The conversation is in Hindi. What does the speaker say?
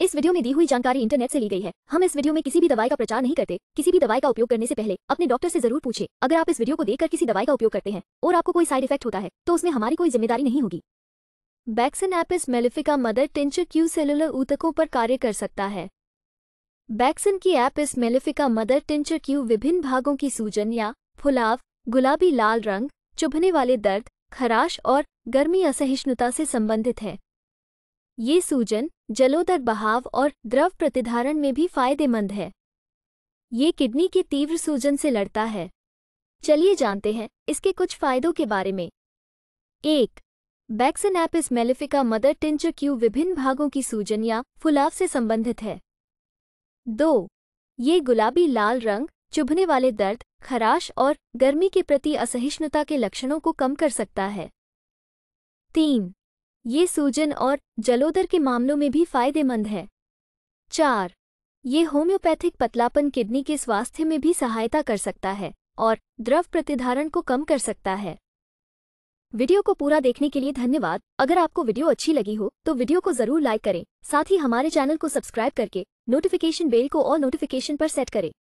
इस वीडियो में दी हुई जानकारी इंटरनेट से ली गई है हम इस वीडियो में किसी भी दवाई का प्रचार नहीं करते किसी भी दवाई का उपयोग करने से पहले अपने डॉक्टर से जरूर पूछे अगर आप इस वीडियो को देखकर किसी दवाई का उपयोग करते हैं और आपको कोई साइड इफेक्ट होता है तो उसमें हमारी कोई जिम्मेदारी नहीं होगी Bakson apis mellifica mother tincture Q cellular ऊतकों पर कार्य कर सकता है बैक्सन की apis mellifica mother tincture Q विभिन्न भागों की सूजन या फुलाव गुलाबी लाल रंग चुभने वाले दर्द खराश और गर्मी असहिष्णुता से संबंधित है ये सूजन जलोदर बहाव और द्रव प्रतिधारण में भी फायदेमंद है ये किडनी के तीव्र सूजन से लड़ता है चलिए जानते हैं इसके कुछ फायदों के बारे में एक Bakson apis mellifica mother tincture Q विभिन्न भागों की सूजन या फुलाव से संबंधित है दो ये गुलाबी लाल रंग चुभने वाले दर्द खराश और गर्मी के प्रति असहिष्णुता के लक्षणों को कम कर सकता है तीन ये सूजन और जलोदर के मामलों में भी फायदेमंद है चार ये होम्योपैथिक पतलापन किडनी के स्वास्थ्य में भी सहायता कर सकता है और द्रव प्रतिधारण को कम कर सकता है वीडियो को पूरा देखने के लिए धन्यवाद अगर आपको वीडियो अच्छी लगी हो तो वीडियो को जरूर लाइक करें साथ ही हमारे चैनल को सब्सक्राइब करके नोटिफिकेशन बेल को और नोटिफिकेशन पर सेट करें